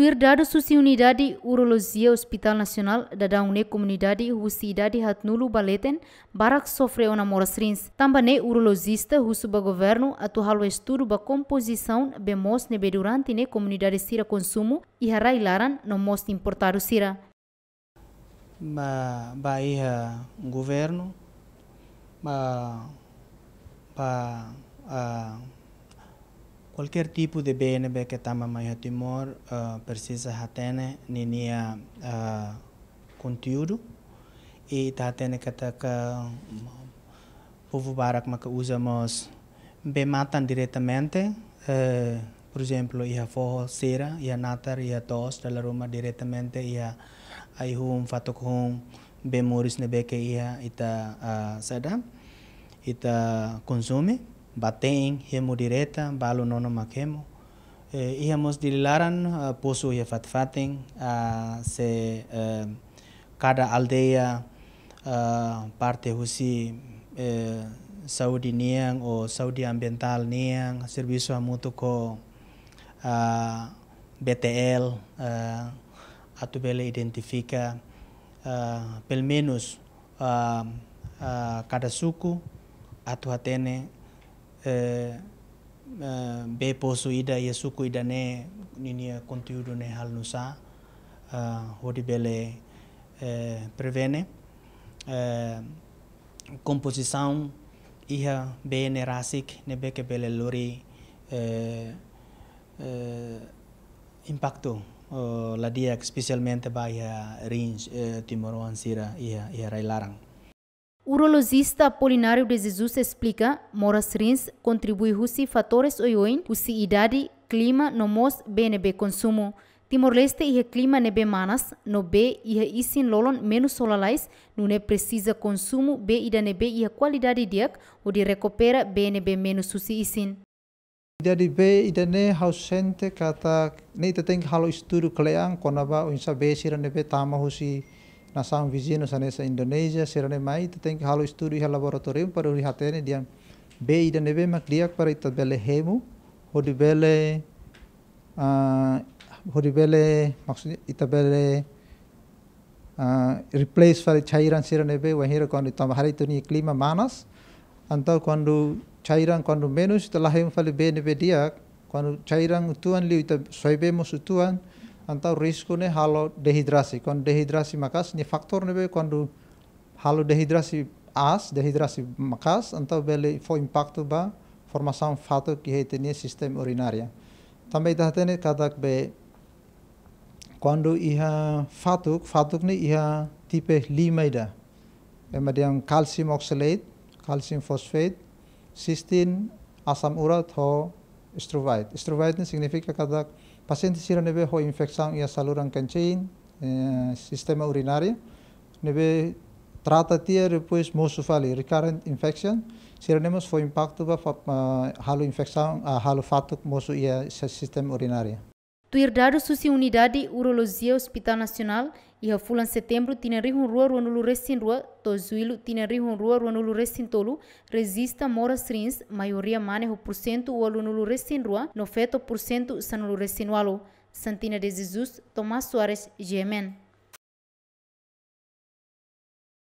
Tuirdado Susi Unidade Urologia Hospital Nacional da Une Comunidade de Hatnulu Baleten Barak sofre uma morasrins. Tambane urologista Husuba Governo atuhalo estudo ba composição bemos nebe durante ne comunidade sira consumo e harailaran no most importado sira. Ba, ba iha governo ba, ba, uh, Qualquer tipo de BNB que está maior Timor uh, precisa ter ninia né? uh, ah, conteúdo e está tá tendo que tá povo barak que usamos bem matam diretamente uh, por exemplo ia forro cera ia natar ia tos dela roma diretamente ia ai hum fatok hum bem moris nebe que ia ita tá, uh, sada ita tá, consume baten hemo direta balu nono makemo eh, íamos dililaran uh, eh, posu ye fatfaten uh, se uh, eh, kada aldeia uh, eh, parte husi uh, saudi niang o saudi ambiental niang servisu amutu ko uh, BTL uh, atu bele identifika uh, pelmenus uh, uh, suku atu hatene Eh, eh, be posu ida yesu suku ida ne nini kontiudu ne hal nusa eh, hodi bele prevene komposisaun iha be ne rasik ne be ke bele lori impacto la dia spesialmente ba iha range timoruan sira iha iha rai larang urologista Polinário de Jesus explica, Moras Rins contribui russi fatores oioin, russi idade, clima, nomos, BNB consumo. Timor-Leste ia clima nebe manas, no B ia isin lolon menos solalais, ne precisa consumo B ida nebe ia qualidade diak, o de recupera BNB menos susi isin. Ida di B ida ne hausente kata ne ita teng halo isturu keleang konaba unsa B sira nebe tama husi nação vizinhos nessa Indonesia sirane Mai, te que halo estudo e laboratório para o hatene dia be ida nebe diak para ita bele hemu, hodi bele uh, hodi bele maksudnya ita bele replace para cairan sirane be wahira kondu tambah hari itu ni klima manas antau quando cairan kondu menus telah hemu fale be nebe dia kondu cairan utuan liu ita soibe tuan risiko nih halo dehidrasi kon dehidrasi makas ni faktor kon du halo dehidrasi as dehidrasi makas antau beli fo impacto ba formasi fato que sistem urinaria tambe ita tá ne kadak be du iha fatuk fatuk nih iha tipe lima ida limaida diang kalsium oxalate kalsium phosphate cystin, asam urat ho extrovite. Extrovite significa cada paciente sira nebe ho infecção ia saluran kencing, eh, sistem urinari. urinário nebe trata tia depois moço recurrent infection sira nemos foi impacto ba halu ah, halo ah, halu fatuk moço ia sistem urinari. Tuirdado Susi Unidade Urologia Hospital Nacional e a em setembro Tineri Rua Ruanulu Recin Rua Tozuilo Tineri Rua Ruanulu Recin Tolu Resista Mora Srins Maioria Manejo por cento Ualunulu Recin Rua cento Sanulu Recin Walo Santina de Jesus Tomás Soares Gemen